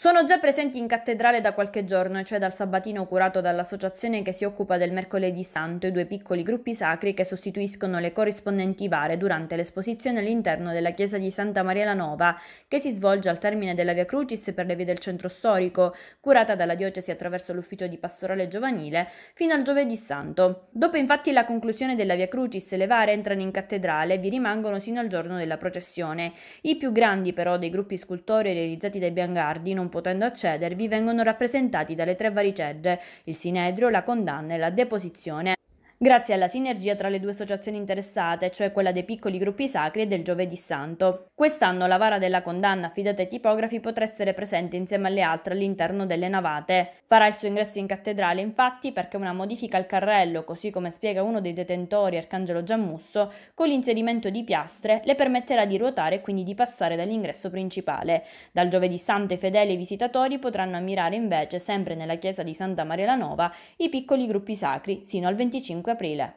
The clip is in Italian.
Sono già presenti in cattedrale da qualche giorno, cioè dal sabatino curato dall'associazione che si occupa del mercoledì santo, i due piccoli gruppi sacri che sostituiscono le corrispondenti vare durante l'esposizione all'interno della chiesa di Santa Maria la Nova, che si svolge al termine della Via Crucis per le vie del centro storico, curata dalla diocesi attraverso l'ufficio di pastorale giovanile, fino al giovedì santo. Dopo infatti la conclusione della Via Crucis, le vare entrano in cattedrale e vi rimangono sino al giorno della processione. I più grandi però dei gruppi scultori realizzati dai Biangardi non non potendo accedervi, vengono rappresentati dalle tre varicelle, il sinedrio, la condanna e la deposizione grazie alla sinergia tra le due associazioni interessate, cioè quella dei piccoli gruppi sacri e del Giovedì Santo. Quest'anno la vara della condanna affidata ai tipografi potrà essere presente insieme alle altre all'interno delle navate. Farà il suo ingresso in cattedrale infatti perché una modifica al carrello, così come spiega uno dei detentori Arcangelo Giammusso, con l'inserimento di piastre le permetterà di ruotare e quindi di passare dall'ingresso principale. Dal Giovedì Santo i fedeli e i visitatori potranno ammirare invece, sempre nella chiesa di Santa Maria la Nova, i piccoli gruppi sacri sino al 25 Aprila.